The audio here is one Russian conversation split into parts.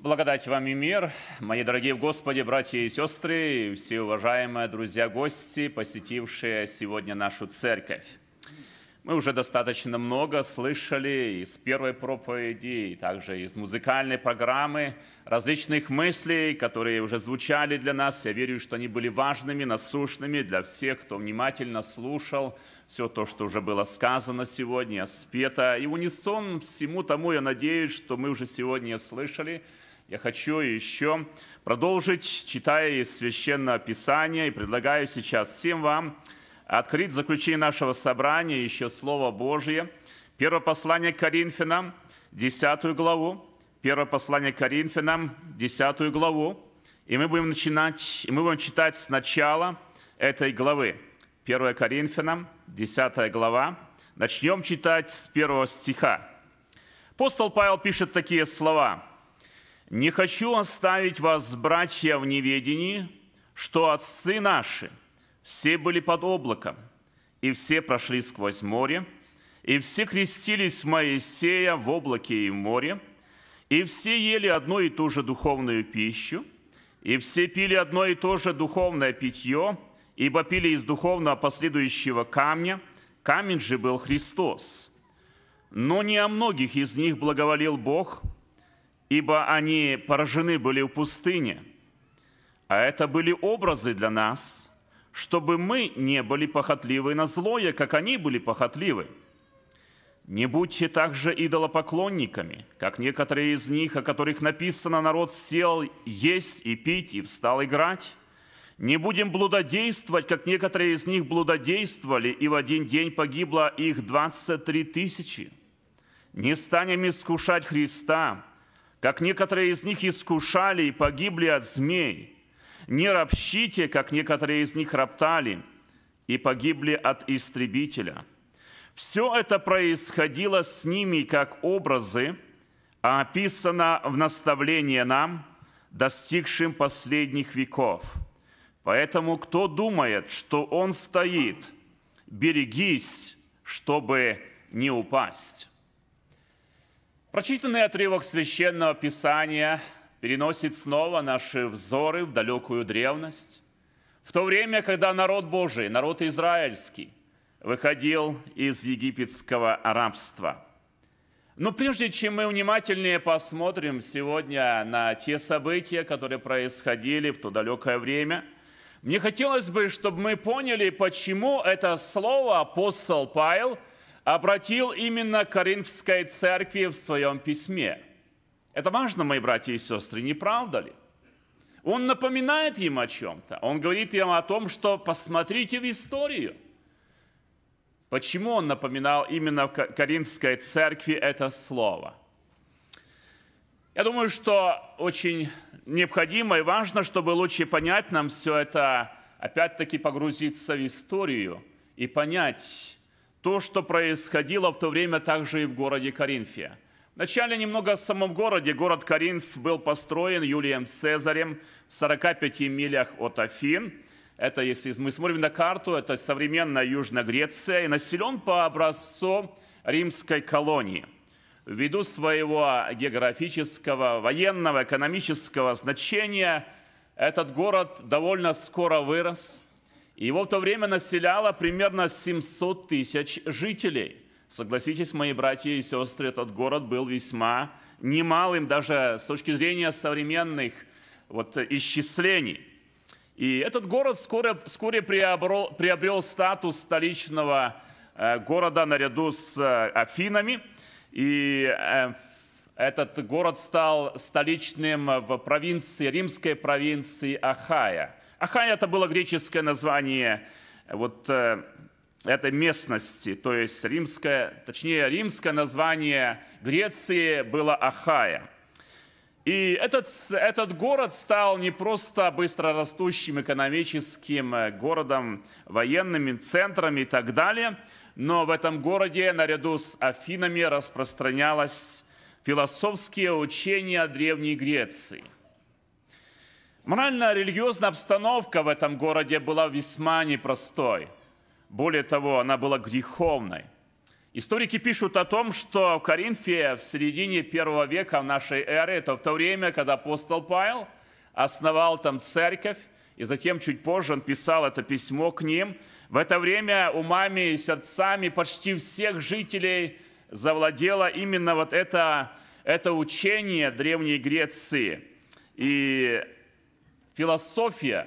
Благодать вам и мир, мои дорогие в Господе, братья и сестры, и все уважаемые друзья-гости, посетившие сегодня нашу церковь. Мы уже достаточно много слышали из первой проповеди, и также из музыкальной программы, различных мыслей, которые уже звучали для нас. Я верю, что они были важными, насущными для всех, кто внимательно слушал все то, что уже было сказано сегодня, спето. И унисон всему тому, я надеюсь, что мы уже сегодня слышали – я хочу еще продолжить, читая из Священного Писания, и предлагаю сейчас всем вам открыть в заключение нашего собрания еще Слово Божье. Первое послание к Коринфянам, 10 главу. Первое послание к Коринфянам, 10 главу. И мы будем начинать, и мы будем читать с начала этой главы. 1 Коринфянам, 10 глава. Начнем читать с первого стиха. Апостол Павел пишет такие слова – «Не хочу оставить вас, братья, в неведении, что отцы наши все были под облаком, и все прошли сквозь море, и все крестились Моисея в облаке и в море, и все ели одну и ту же духовную пищу, и все пили одно и то же духовное питье, ибо пили из духовного последующего камня, камень же был Христос. Но не о многих из них благоволил Бог – ибо они поражены были в пустыне. А это были образы для нас, чтобы мы не были похотливы на злое, как они были похотливы. Не будьте также идолопоклонниками, как некоторые из них, о которых написано, народ сел есть и пить и встал играть. Не будем блудодействовать, как некоторые из них блудодействовали, и в один день погибло их 23 тысячи. Не станем искушать Христа, как некоторые из них искушали и погибли от змей. Не ропщите, как некоторые из них роптали и погибли от истребителя. Все это происходило с ними как образы, а описано в наставлении нам, достигшим последних веков. Поэтому кто думает, что он стоит, берегись, чтобы не упасть. Прочитанный отрывок Священного Писания переносит снова наши взоры в далекую древность, в то время, когда народ Божий, народ израильский, выходил из египетского рабства. Но прежде чем мы внимательнее посмотрим сегодня на те события, которые происходили в то далекое время, мне хотелось бы, чтобы мы поняли, почему это слово апостол Павел – обратил именно Коринфской церкви в своем письме. Это важно, мои братья и сестры, не правда ли? Он напоминает им о чем-то. Он говорит им о том, что посмотрите в историю. Почему он напоминал именно в Коринфской церкви это слово? Я думаю, что очень необходимо и важно, чтобы лучше понять нам все это, опять-таки погрузиться в историю и понять, то, что происходило в то время также и в городе Коринфе. Вначале немного о самом городе. Город Коринф был построен Юлием Цезарем в 45 милях от Афин. Это, если мы смотрим на карту, это современная Южная Греция и населен по образцу римской колонии. Ввиду своего географического, военного, экономического значения этот город довольно скоро вырос – и его в то время населяло примерно 700 тысяч жителей. Согласитесь, мои братья и сестры, этот город был весьма немалым даже с точки зрения современных вот, исчислений. И этот город вскоре, вскоре приобрел, приобрел статус столичного э, города наряду с э, Афинами. И э, этот город стал столичным в провинции, римской провинции Ахая – Ахай – это было греческое название вот э, этой местности, то есть римское, точнее римское название Греции было Ахая. И этот, этот город стал не просто быстрорастущим экономическим э, городом, военными центрами и так далее, но в этом городе наряду с Афинами распространялось философские учения Древней Греции – Морально-религиозная обстановка в этом городе была весьма непростой. Более того, она была греховной. Историки пишут о том, что в Коринфе в середине первого века нашей эры, это в то время, когда апостол Павел основал там церковь, и затем чуть позже он писал это письмо к ним. В это время умами и сердцами почти всех жителей завладело именно вот это, это учение Древней Греции. И философия,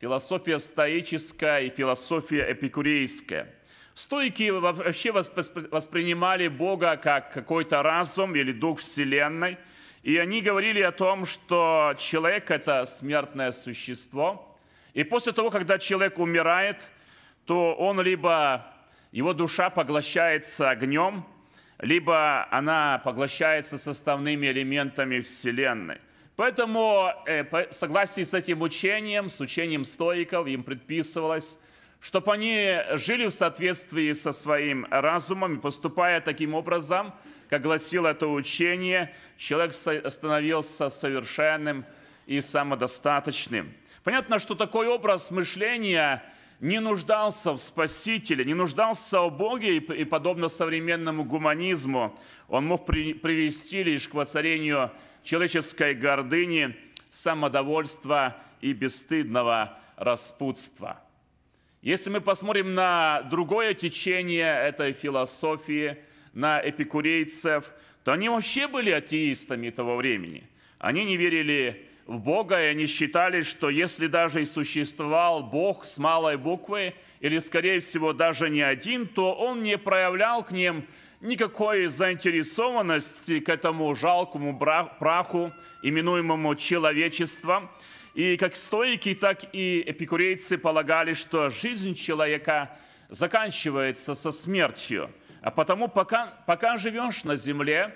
философия стоическая и философия эпикурейская. Стоики вообще воспринимали Бога как какой-то разум или дух Вселенной, и они говорили о том, что человек – это смертное существо, и после того, когда человек умирает, то он либо, его душа поглощается огнем, либо она поглощается составными элементами Вселенной. Поэтому э, по, в согласии с этим учением, с учением стоиков, им предписывалось, чтобы они жили в соответствии со своим разумом поступая таким образом, как гласило это учение, человек становился совершенным и самодостаточным. Понятно, что такой образ мышления не нуждался в Спасителе, не нуждался в Боге, и, подобно современному гуманизму, он мог привести лишь к воцарению человеческой гордыни, самодовольства и бесстыдного распутства. Если мы посмотрим на другое течение этой философии, на эпикурейцев, то они вообще были атеистами того времени. Они не верили в Бога, и они считали, что если даже и существовал Бог с малой буквы, или, скорее всего, даже не один, то он не проявлял к ним никакой заинтересованности к этому жалкому праху, именуемому человечеством. И как стоики, так и эпикурейцы полагали, что жизнь человека заканчивается со смертью. А потому пока, пока живешь на земле,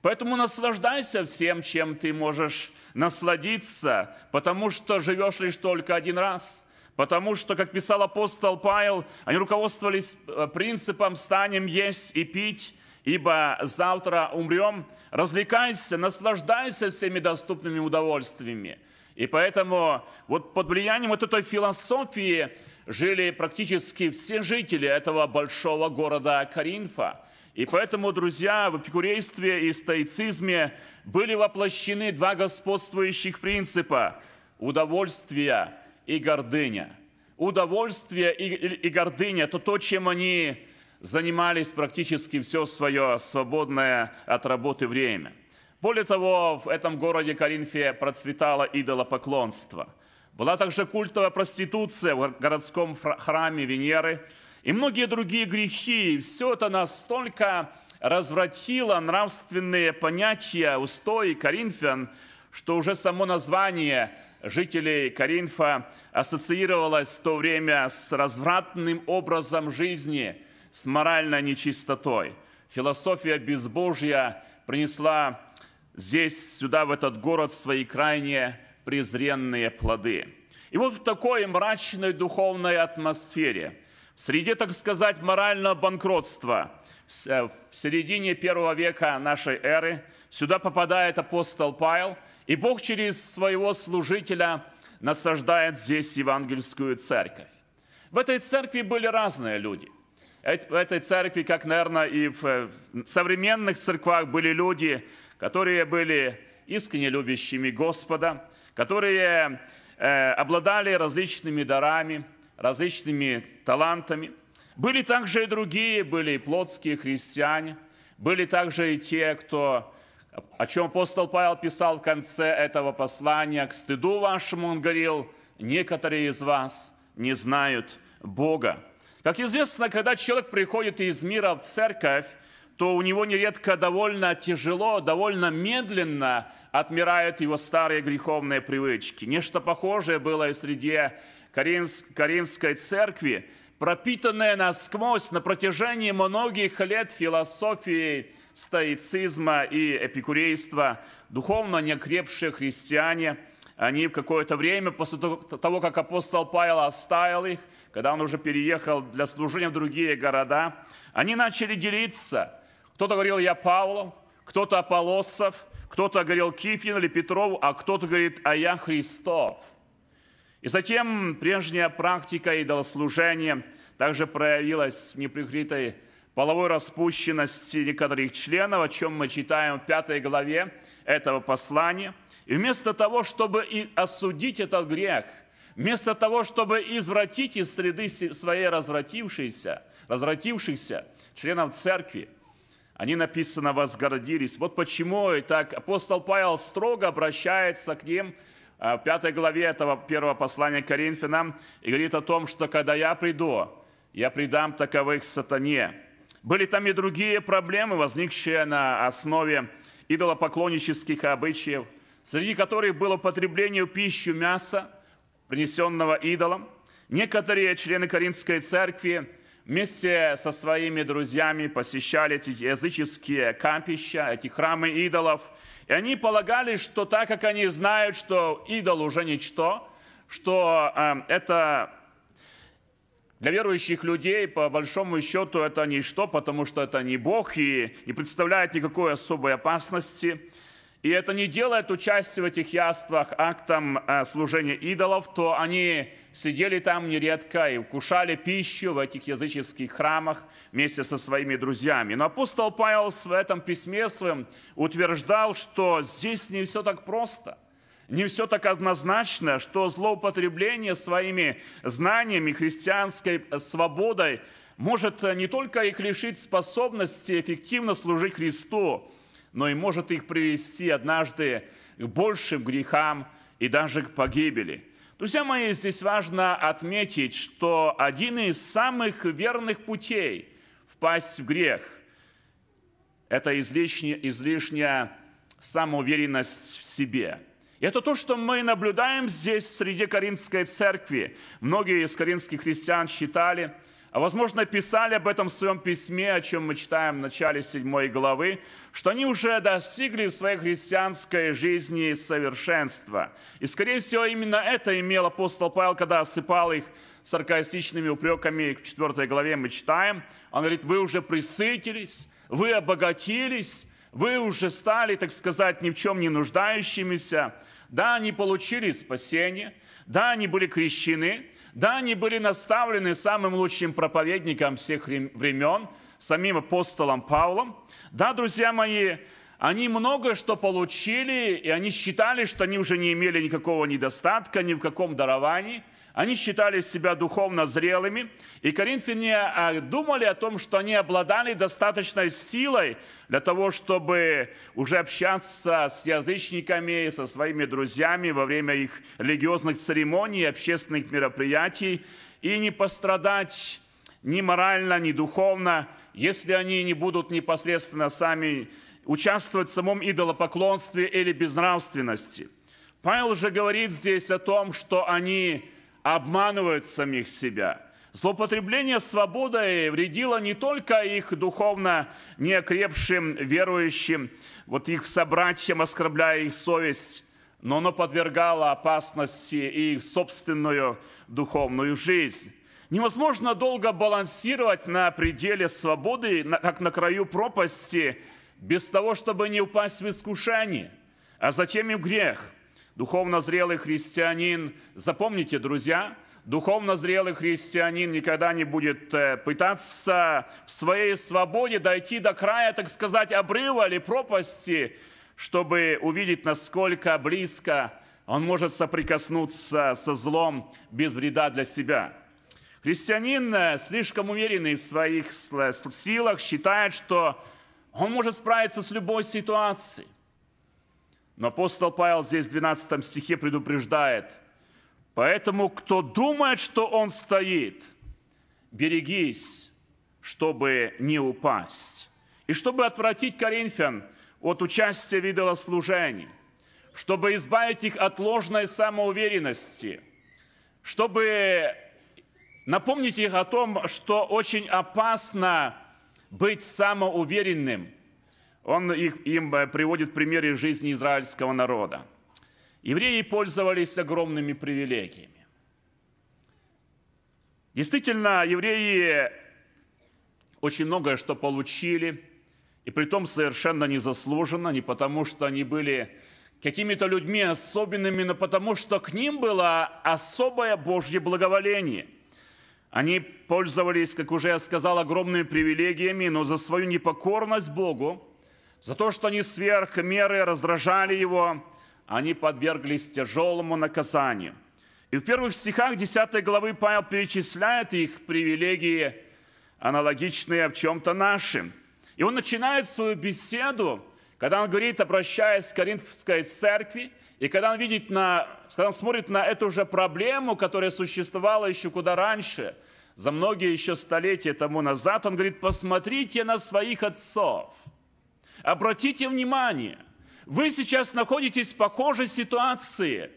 поэтому наслаждайся всем, чем ты можешь насладиться, потому что живешь лишь только один раз – Потому что, как писал апостол Павел, они руководствовались э, принципом «станем есть и пить, ибо завтра умрем». Развлекайся, наслаждайся всеми доступными удовольствиями. И поэтому вот под влиянием вот этой философии жили практически все жители этого большого города Каринфа. И поэтому, друзья, в эпикурействе и стоицизме были воплощены два господствующих принципа – удовольствия – и гордыня. Удовольствие и, и, и гордыня – это то, чем они занимались практически все свое свободное от работы время. Более того, в этом городе Коринфе процветало идолопоклонство. Была также культовая проституция в городском храме Венеры и многие другие грехи. все это настолько развратило нравственные понятия устои коринфян, что уже само название жителей Каринфа ассоциировалось в то время с развратным образом жизни, с моральной нечистотой. Философия безбожья принесла здесь, сюда, в этот город, свои крайне презренные плоды. И вот в такой мрачной духовной атмосфере, среди, так сказать, морального банкротства – Э, в середине первого века нашей эры. Сюда попадает апостол Павел, и Бог через своего служителя насаждает здесь евангельскую церковь. В этой церкви были разные люди. В этой церкви, как, наверное, и э, в современных церквах были люди, которые были искренне любящими Господа, которые э, обладали различными дарами, различными талантами – были также и другие, были и плотские христиане, были также и те, кто, о чем апостол Павел писал в конце этого послания, к стыду вашему он говорил, некоторые из вас не знают Бога. Как известно, когда человек приходит из мира в церковь, то у него нередко довольно тяжело, довольно медленно отмирают его старые греховные привычки. Нечто похожее было и среди Коринфской церкви, пропитанная насквозь на протяжении многих лет философией стоицизма и эпикурейства, духовно некрепшие христиане, они в какое-то время, после того, как апостол Павел оставил их, когда он уже переехал для служения в другие города, они начали делиться. Кто-то говорил «я Павлов», кто-то «Аполосов», кто-то говорил «Кифин» или «Петров», а кто-то говорит «а я Христов». И затем прежняя практика идолослужения также проявилась в неприкрытой половой распущенности некоторых членов, о чем мы читаем в пятой главе этого послания. И вместо того, чтобы и осудить этот грех, вместо того, чтобы извратить из среды своей развратившейся, развратившихся членов церкви, они, написано, возгордились. Вот почему и так апостол Павел строго обращается к ним – а в пятой главе этого первого послания к Коринфянам и говорит о том, что когда я приду, я придам таковых сатане. Были там и другие проблемы, возникшие на основе идолопоклоннических обычаев, среди которых было потребление пищи мяса, принесенного идолом. Некоторые члены Коринфской церкви вместе со своими друзьями посещали эти языческие капища, эти храмы идолов – и они полагали, что так как они знают, что идол уже ничто, что э, это для верующих людей, по большому счету, это ничто, потому что это не Бог и не представляет никакой особой опасности – и это не делает участие в этих яствах актом э, служения идолов, то они сидели там нередко и вкушали пищу в этих языческих храмах вместе со своими друзьями. Но апостол Павел в этом письме своем утверждал, что здесь не все так просто, не все так однозначно, что злоупотребление своими знаниями, христианской э, свободой может э, не только их лишить способности эффективно служить Христу, но и может их привести однажды к большим грехам и даже к погибели. Друзья мои, здесь важно отметить, что один из самых верных путей впасть в грех – это излишняя, излишняя самоуверенность в себе – это то, что мы наблюдаем здесь среди коринфской церкви. Многие из каринских христиан считали, а возможно писали об этом в своем письме, о чем мы читаем в начале 7 главы, что они уже достигли в своей христианской жизни совершенства. И, скорее всего, именно это имел апостол Павел, когда осыпал их саркастичными упреками. В 4 главе мы читаем, он говорит, вы уже присытились, вы обогатились, вы уже стали, так сказать, ни в чем не нуждающимися. Да, они получили спасение, да, они были крещены, да, они были наставлены самым лучшим проповедником всех времен, самим апостолом Павлом. Да, друзья мои, они многое что получили, и они считали, что они уже не имели никакого недостатка ни в каком даровании – они считали себя духовно зрелыми, и коринфяне а, думали о том, что они обладали достаточной силой для того, чтобы уже общаться с язычниками, со своими друзьями во время их религиозных церемоний, общественных мероприятий, и не пострадать ни морально, ни духовно, если они не будут непосредственно сами участвовать в самом идолопоклонстве или безнравственности. Павел же говорит здесь о том, что они обманывают самих себя. Злоупотребление свободой вредило не только их духовно неокрепшим верующим, вот их собратьям, оскорбляя их совесть, но оно подвергало опасности и их собственную духовную жизнь. Невозможно долго балансировать на пределе свободы, как на краю пропасти, без того, чтобы не упасть в искушение, а затем и в грех – Духовно зрелый христианин, запомните, друзья, духовно зрелый христианин никогда не будет э, пытаться в своей свободе дойти до края, так сказать, обрыва или пропасти, чтобы увидеть, насколько близко он может соприкоснуться со злом без вреда для себя. Христианин, э, слишком уверенный в своих силах, считает, что он может справиться с любой ситуацией. Но апостол Павел здесь в 12 стихе предупреждает, «Поэтому, кто думает, что он стоит, берегись, чтобы не упасть». И чтобы отвратить коринфян от участия в идолослужении, чтобы избавить их от ложной самоуверенности, чтобы напомнить их о том, что очень опасно быть самоуверенным, он их, им э, приводит примеры жизни израильского народа. Евреи пользовались огромными привилегиями. Действительно, евреи очень многое что получили, и при том совершенно незаслуженно, не потому что они были какими-то людьми особенными, но потому что к ним было особое Божье благоволение. Они пользовались, как уже я сказал, огромными привилегиями, но за свою непокорность Богу за то, что они сверх меры раздражали его, они подверглись тяжелому наказанию. И в первых стихах 10 главы Павел перечисляет их привилегии, аналогичные в чем-то нашим. И он начинает свою беседу, когда он говорит, обращаясь к Коринфской церкви, и когда он, видит на, когда он смотрит на эту же проблему, которая существовала еще куда раньше, за многие еще столетия тому назад, он говорит, посмотрите на своих отцов – Обратите внимание, вы сейчас находитесь в похожей ситуации,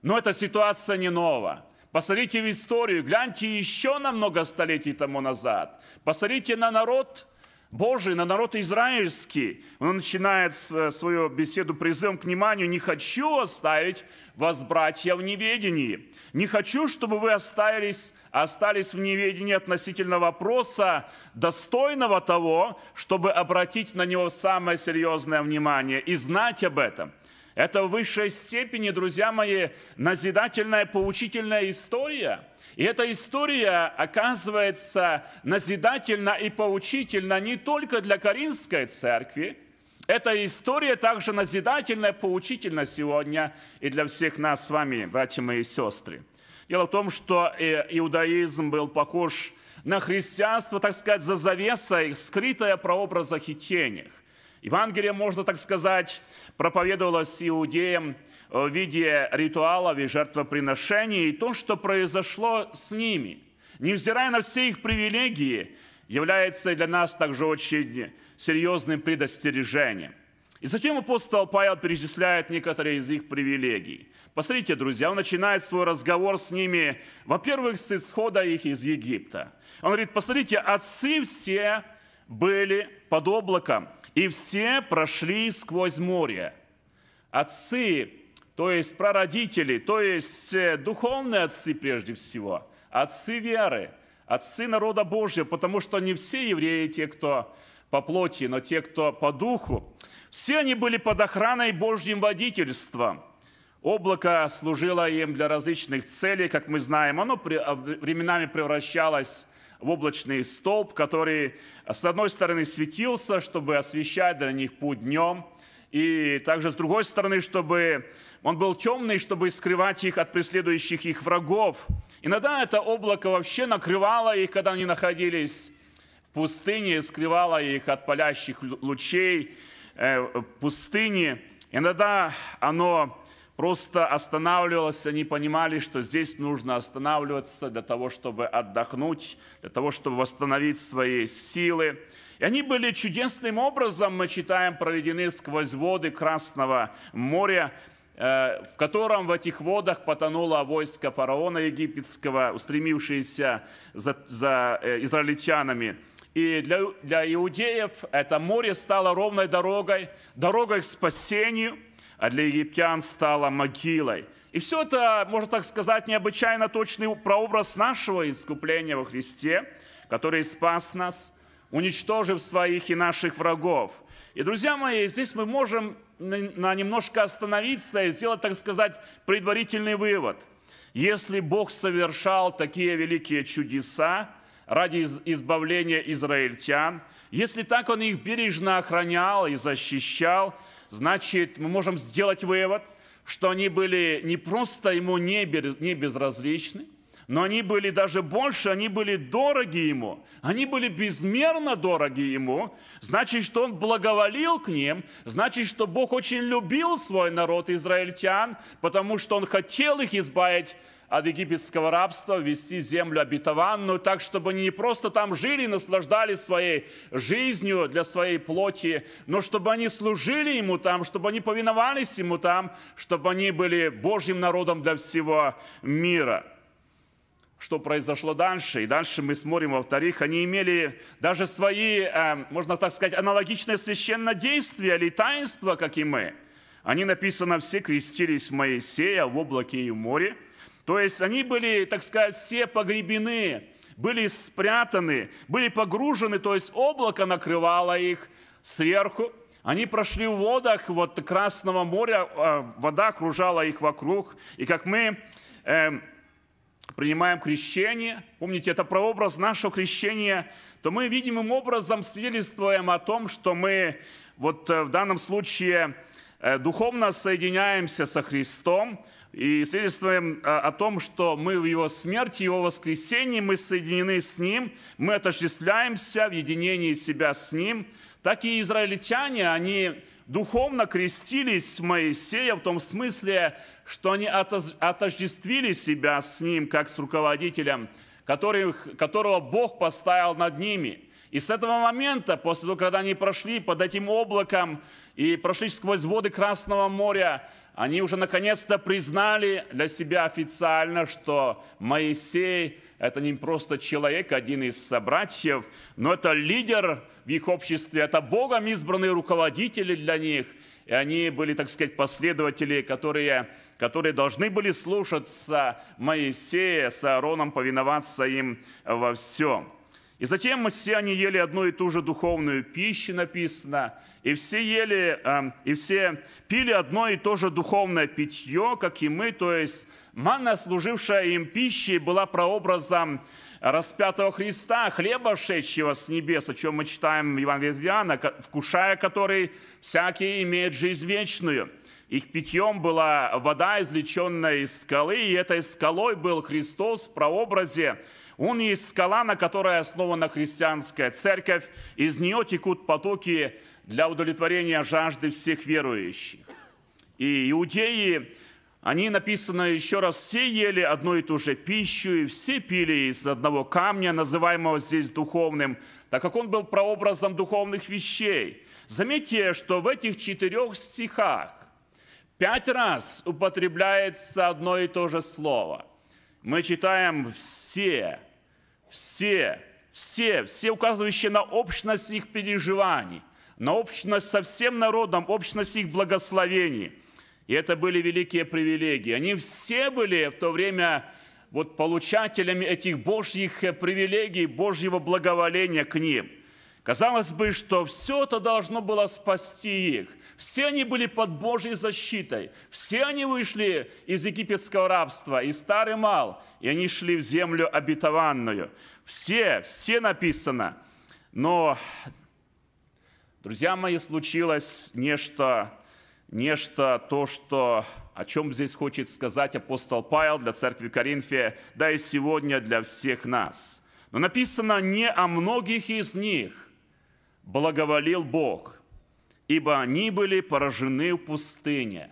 но эта ситуация не нова. Посмотрите в историю, гляньте еще на много столетий тому назад. Посмотрите на народ Божий на народ израильский. Он начинает э, свою беседу призывом к вниманию. «Не хочу оставить вас, братья, в неведении. Не хочу, чтобы вы остались, остались в неведении относительно вопроса, достойного того, чтобы обратить на него самое серьезное внимание и знать об этом». Это в высшей степени, друзья мои, назидательная, поучительная история. И эта история оказывается назидательна и поучительна не только для Каринской церкви, эта история также назидательная, поучительна сегодня и для всех нас с вами, братья мои и сестры. Дело в том, что э, иудаизм был похож на христианство, так сказать, за завесой, скрытая прообраза хитениях. Евангелие, можно так сказать, проповедовалось иудеям э, в виде ритуалов и жертвоприношений, и то, что произошло с ними, невзирая на все их привилегии, является для нас также очень серьезным предостережением. И затем апостол Павел перечисляет некоторые из их привилегий. Посмотрите, друзья, он начинает свой разговор с ними, во-первых, с исхода их из Египта. Он говорит, посмотрите, отцы все были под облаком, и все прошли сквозь море. Отцы, то есть прародители, то есть э, духовные отцы прежде всего, отцы веры, отцы народа Божьего, потому что не все евреи те, кто по плоти, но те, кто по духу, все они были под охраной Божьим водительством – Облако служило им для различных целей, как мы знаем. Оно а, временами превращалось в облачный столб, который, с одной стороны, светился, чтобы освещать для них путь днем, и также, с другой стороны, чтобы он был темный, чтобы скрывать их от преследующих их врагов. Иногда это облако вообще накрывало их, когда они находились в пустыне, скрывало их от палящих лучей э, пустыни. Иногда оно просто останавливалось, они понимали, что здесь нужно останавливаться для того, чтобы отдохнуть, для того, чтобы восстановить свои силы. И они были чудесным образом, мы читаем, проведены сквозь воды Красного моря, э, в котором в этих водах потонуло войско фараона египетского, устремившееся за, за э, израильтянами. И для, для иудеев это море стало ровной дорогой, дорогой к спасению – а для египтян стала могилой. И все это, можно так сказать, необычайно точный прообраз нашего искупления во Христе, который спас нас, уничтожив своих и наших врагов. И, друзья мои, здесь мы можем на немножко остановиться и сделать, так сказать, предварительный вывод. Если Бог совершал такие великие чудеса ради избавления израильтян, если так Он их бережно охранял и защищал – значит, мы можем сделать вывод, что они были не просто ему не безразличны, но они были даже больше, они были дороги ему, они были безмерно дороги ему, значит, что он благоволил к ним, значит, что Бог очень любил свой народ израильтян, потому что он хотел их избавить от египетского рабства, вести землю обетованную, так, чтобы они не просто там жили и наслаждались своей жизнью для своей плоти, но чтобы они служили Ему там, чтобы они повиновались Ему там, чтобы они были Божьим народом для всего мира. Что произошло дальше? И дальше мы смотрим, во-вторых, они имели даже свои, э, можно так сказать, аналогичные священнодействия или таинства, как и мы. Они, написано, все крестились Моисея в облаке и море – то есть они были, так сказать, все погребены, были спрятаны, были погружены, то есть облако накрывало их сверху. Они прошли в водах вот Красного моря, а, вода окружала их вокруг. И как мы э, принимаем крещение, помните, это прообраз нашего крещения, то мы видимым образом свидетельствуем о том, что мы вот э, в данном случае э, духовно соединяемся со Христом, и свидетельствуем а, о том, что мы в Его смерти, Его воскресении, мы соединены с Ним, мы отождествляемся в единении себя с Ним. Так и израильтяне, они духовно крестились Моисея в том смысле, что они отождествили себя с Ним, как с руководителем, который, которого Бог поставил над ними – и с этого момента, после того, когда они прошли под этим облаком и прошли сквозь воды Красного моря, они уже наконец-то признали для себя официально, что Моисей – это не просто человек, один из собратьев, но это лидер в их обществе, это Богом избранные руководители для них. И они были, так сказать, последователи, которые, которые должны были слушаться Моисея, с Аароном повиноваться им во всем. И затем все они ели одну и ту же духовную пищу, написано, и все ели, э, и все пили одно и то же духовное питье, как и мы, то есть манна, служившая им пищей, была прообразом распятого Христа, хлеба, шедшего с небес, о чем мы читаем в Евангелии Иоанна, вкушая который всякий имеет жизнь вечную. Их питьем была вода, извлеченная из скалы, и этой скалой был Христос в прообразе он есть скала, на которой основана христианская церковь. Из нее текут потоки для удовлетворения жажды всех верующих. И иудеи, они написано еще раз, все ели одну и ту же пищу, и все пили из одного камня, называемого здесь духовным, так как он был прообразом духовных вещей. Заметьте, что в этих четырех стихах пять раз употребляется одно и то же слово – мы читаем все, все, все, все указывающие на общность их переживаний, на общность со всем народом, общность их благословений. И это были великие привилегии. Они все были в то время вот получателями этих божьих э, привилегий, божьего благоволения к ним – Казалось бы, что все это должно было спасти их. Все они были под Божьей защитой. Все они вышли из египетского рабства, и старый и мал, и они шли в землю обетованную. Все, все написано. Но, друзья мои, случилось нечто, нечто то, что, о чем здесь хочет сказать апостол Павел для церкви Коринфия, да и сегодня для всех нас. Но написано не о многих из них, благоволил Бог, ибо они были поражены в пустыне.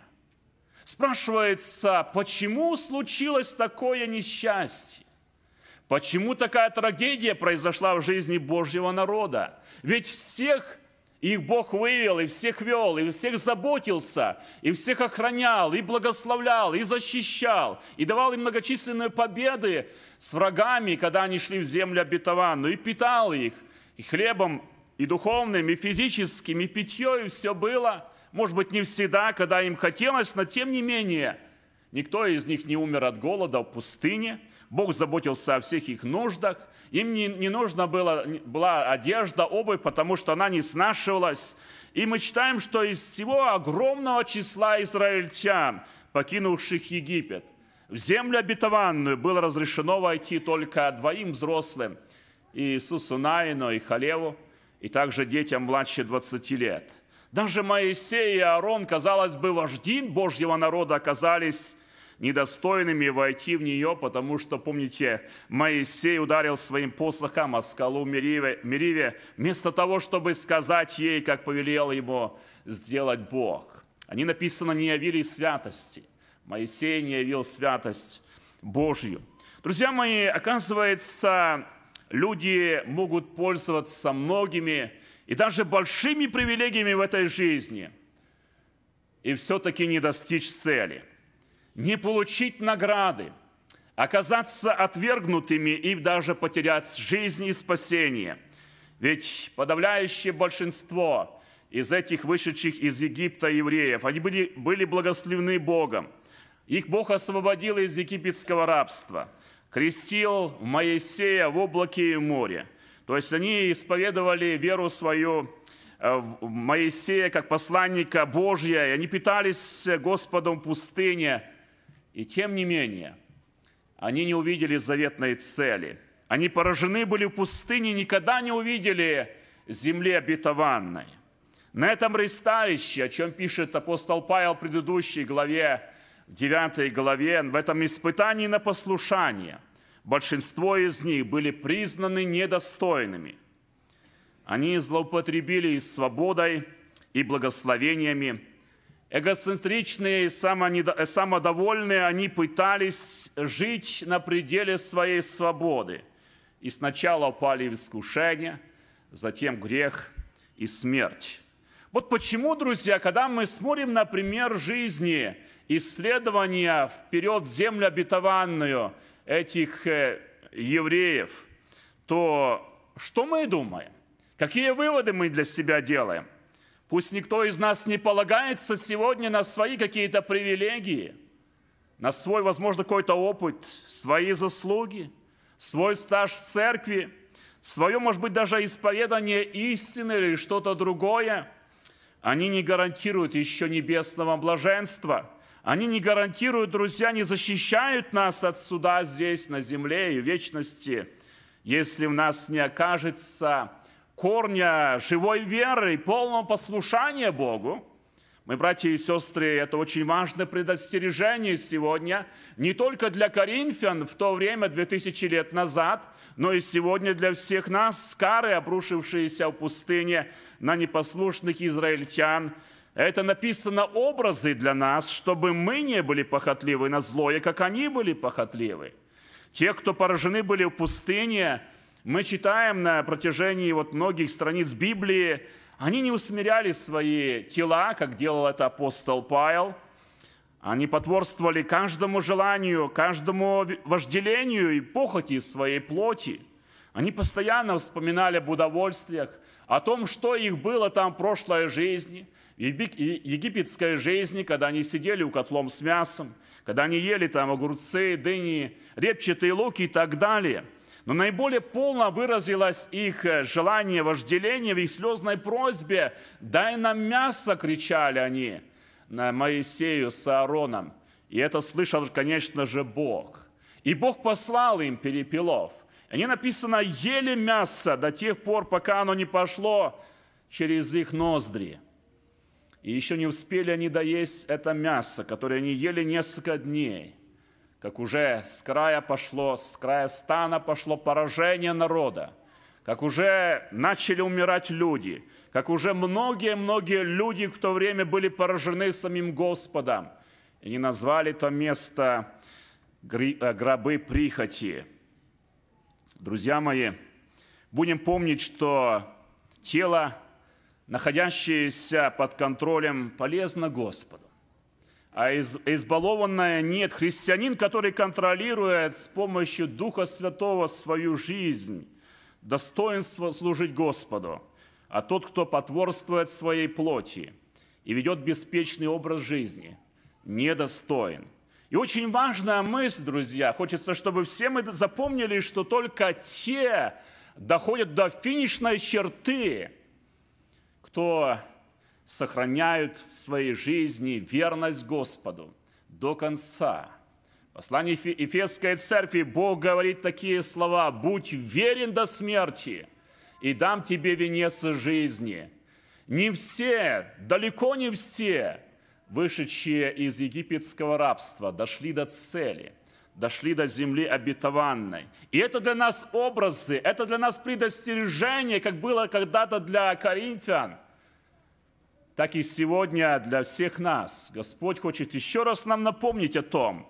Спрашивается, почему случилось такое несчастье? Почему такая трагедия произошла в жизни Божьего народа? Ведь всех их Бог вывел, и всех вел, и всех заботился, и всех охранял, и благословлял, и защищал, и давал им многочисленные победы с врагами, когда они шли в землю обетованную, и питал их, и хлебом и духовным, и физическим, и питье, и все было. Может быть, не всегда, когда им хотелось, но тем не менее, никто из них не умер от голода в пустыне. Бог заботился о всех их нуждах. Им не, не нужна была, была одежда, обувь, потому что она не снашивалась. И мы читаем, что из всего огромного числа израильтян, покинувших Египет, в землю обетованную было разрешено войти только двоим взрослым – Иисусу Наину и Халеву – и также детям младше 20 лет. Даже Моисей и Аарон, казалось бы, вожди Божьего народа оказались недостойными войти в нее, потому что, помните, Моисей ударил своим посохом о скалу Мериве, Мериве вместо того, чтобы сказать ей, как повелел ему сделать Бог. Они, написано, не явили святости. Моисей не явил святость Божью. Друзья мои, оказывается, люди могут пользоваться многими и даже большими привилегиями в этой жизни и все-таки не достичь цели, не получить награды, оказаться отвергнутыми и даже потерять жизнь и спасение. Ведь подавляющее большинство из этих вышедших из Египта евреев, они были, были благословлены Богом. Их Бог освободил из египетского рабства – крестил Моисея в облаке и море. То есть они исповедовали веру свою э, в Моисея как посланника Божья, и они питались Господом в пустыне. И тем не менее, они не увидели заветной цели. Они поражены были в пустыне, никогда не увидели земли обетованной. На этом ресталище, о чем пишет апостол Павел в предыдущей главе в 9 главе, в этом испытании на послушание, большинство из них были признаны недостойными. Они злоупотребили и свободой, и благословениями. Эгоцентричные и самодовольные, они пытались жить на пределе своей свободы. И сначала упали в искушение, затем грех и смерть. Вот почему, друзья, когда мы смотрим на пример жизни, исследования вперед землю обетованную этих э, евреев, то что мы думаем? Какие выводы мы для себя делаем? Пусть никто из нас не полагается сегодня на свои какие-то привилегии, на свой, возможно, какой-то опыт, свои заслуги, свой стаж в церкви, свое, может быть, даже исповедание истины или что-то другое – они не гарантируют еще небесного блаженства. Они не гарантируют, друзья, не защищают нас от суда здесь, на земле и в вечности, если в нас не окажется корня живой веры и полного послушания Богу, мы, братья и сестры, это очень важное предостережение сегодня, не только для коринфян в то время, 2000 лет назад, но и сегодня для всех нас, кары, обрушившиеся в пустыне на непослушных израильтян. Это написано образы для нас, чтобы мы не были похотливы на злое, как они были похотливы. Те, кто поражены были в пустыне, мы читаем на протяжении вот многих страниц Библии, они не усмиряли свои тела, как делал это апостол Павел. Они потворствовали каждому желанию, каждому вожделению и похоти своей плоти. Они постоянно вспоминали об удовольствиях, о том, что их было там в прошлой жизни, в египетской жизни, когда они сидели у котлом с мясом, когда они ели там огурцы, дыни, репчатые луки и так далее – но наиболее полно выразилось их э, желание, вожделение в их слезной просьбе. «Дай нам мясо!» – кричали они на Моисею с Аароном. И это слышал, конечно же, Бог. И Бог послал им перепелов. Они, написано, ели мясо до тех пор, пока оно не пошло через их ноздри. И еще не успели они доесть это мясо, которое они ели несколько дней – как уже с края пошло, с края стана пошло поражение народа, как уже начали умирать люди, как уже многие-многие люди в то время были поражены самим Господом. И не назвали то место э, гробы прихоти. Друзья мои, будем помнить, что тело, находящееся под контролем, полезно Господу а из, избалованная нет. Христианин, который контролирует с помощью Духа Святого свою жизнь, достоинство служить Господу, а тот, кто потворствует своей плоти и ведет беспечный образ жизни, недостоин. И очень важная мысль, друзья, хочется, чтобы все мы запомнили, что только те доходят до финишной черты, кто сохраняют в своей жизни верность Господу до конца. В послании Ефесской церкви Бог говорит такие слова «Будь верен до смерти, и дам тебе венец жизни». Не все, далеко не все, вышедшие из египетского рабства, дошли до цели – дошли до земли обетованной. И это для нас образы, это для нас предостережение, как было когда-то для коринфян так и сегодня для всех нас Господь хочет еще раз нам напомнить о том,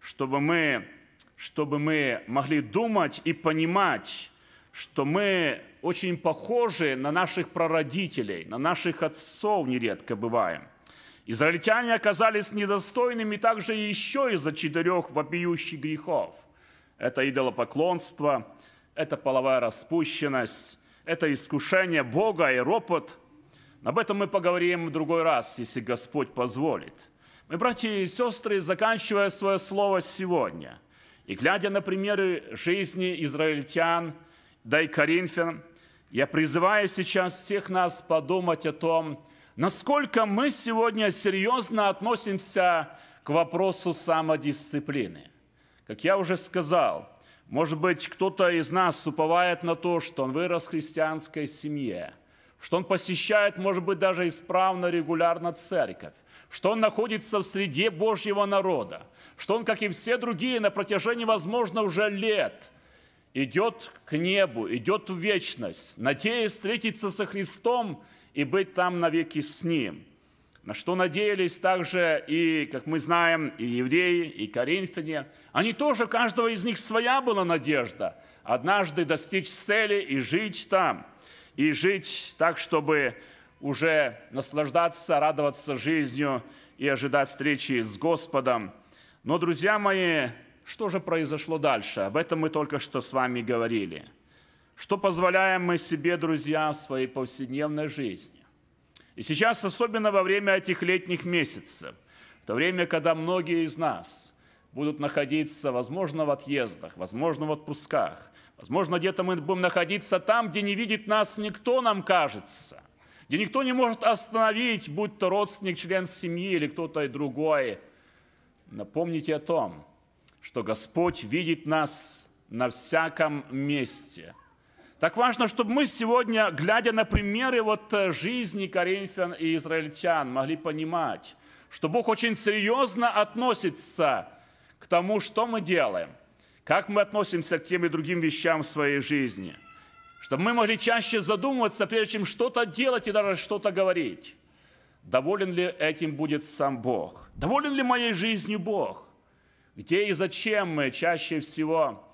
чтобы мы, чтобы мы могли думать и понимать, что мы очень похожи на наших прародителей, на наших отцов нередко бываем. Израильтяне оказались недостойными также еще из-за четырех вопиющих грехов. Это идолопоклонство, это половая распущенность, это искушение Бога и ропот – об этом мы поговорим в другой раз, если Господь позволит. Мы, братья и сестры, заканчивая свое слово сегодня и глядя на примеры жизни израильтян, да и коринфян, я призываю сейчас всех нас подумать о том, насколько мы сегодня серьезно относимся к вопросу самодисциплины. Как я уже сказал, может быть, кто-то из нас уповает на то, что он вырос в христианской семье – что он посещает, может быть, даже исправно, регулярно церковь, что он находится в среде Божьего народа, что он, как и все другие, на протяжении, возможно, уже лет идет к небу, идет в вечность, надеясь встретиться со Христом и быть там навеки с Ним. На что надеялись также и, как мы знаем, и евреи, и коринфяне. Они тоже, каждого из них своя была надежда – однажды достичь цели и жить там – и жить так, чтобы уже наслаждаться, радоваться жизнью и ожидать встречи с Господом. Но, друзья мои, что же произошло дальше? Об этом мы только что с вами говорили. Что позволяем мы себе, друзья, в своей повседневной жизни? И сейчас, особенно во время этих летних месяцев, в то время, когда многие из нас будут находиться, возможно, в отъездах, возможно, в отпусках, Возможно, где-то мы будем находиться там, где не видит нас никто, нам кажется, где никто не может остановить, будь то родственник, член семьи или кто-то другой. Напомните о том, что Господь видит нас на всяком месте. Так важно, чтобы мы сегодня, глядя на примеры вот э, жизни коринфян и израильтян, могли понимать, что Бог очень серьезно относится к тому, что мы делаем как мы относимся к тем и другим вещам в своей жизни, чтобы мы могли чаще задумываться, прежде чем что-то делать и даже что-то говорить. Доволен ли этим будет сам Бог? Доволен ли моей жизнью Бог? Где и зачем мы чаще всего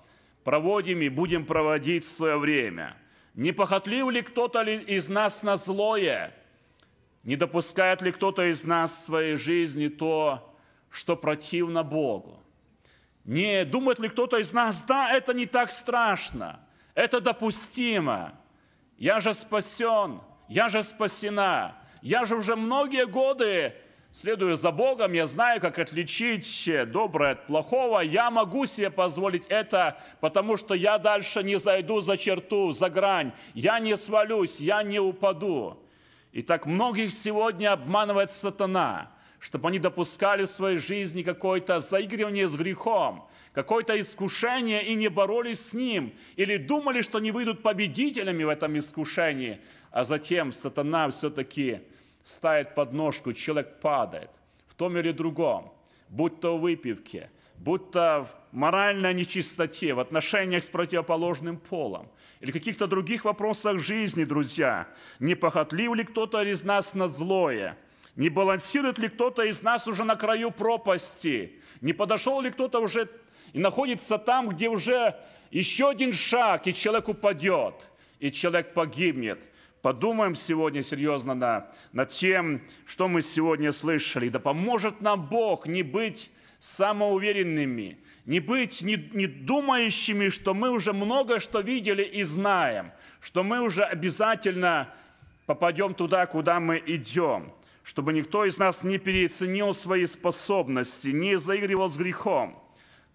проводим и будем проводить свое время? Не похотлив ли кто-то из нас на злое? Не допускает ли кто-то из нас в своей жизни то, что противно Богу? Не думает ли кто-то из нас, да, это не так страшно, это допустимо. Я же спасен, я же спасена, я же уже многие годы следую за Богом, я знаю, как отличить доброе от плохого, я могу себе позволить это, потому что я дальше не зайду за черту, за грань, я не свалюсь, я не упаду. И так многих сегодня обманывает сатана – чтобы они допускали в своей жизни какое-то заигрывание с грехом, какое-то искушение и не боролись с ним, или думали, что не выйдут победителями в этом искушении, а затем сатана все-таки ставит подножку, человек падает в том или другом, будь то в выпивке, будь то в моральной нечистоте, в отношениях с противоположным полом или каких-то других вопросах жизни, друзья. Не похотлив ли кто-то из нас на злое – не балансирует ли кто-то из нас уже на краю пропасти? Не подошел ли кто-то уже и находится там, где уже еще один шаг, и человек упадет, и человек погибнет? Подумаем сегодня серьезно на, над тем, что мы сегодня слышали. Да поможет нам Бог не быть самоуверенными, не быть не, не думающими, что мы уже много что видели и знаем, что мы уже обязательно попадем туда, куда мы идем чтобы никто из нас не переоценил свои способности, не заигрывал с грехом,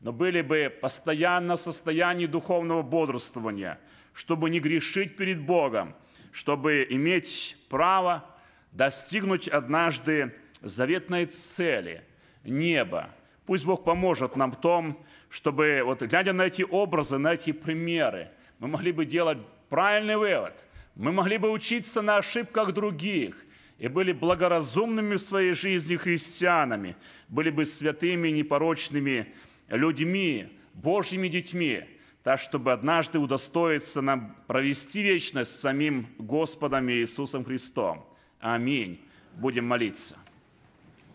но были бы постоянно в состоянии духовного бодрствования, чтобы не грешить перед Богом, чтобы иметь право достигнуть однажды заветной цели – неба. Пусть Бог поможет нам в том, чтобы, вот, глядя на эти образы, на эти примеры, мы могли бы делать правильный вывод. Мы могли бы учиться на ошибках других – и были благоразумными в своей жизни христианами, были бы святыми, непорочными людьми, Божьими детьми, так, чтобы однажды удостоиться нам провести вечность с самим Господом Иисусом Христом. Аминь. Будем молиться.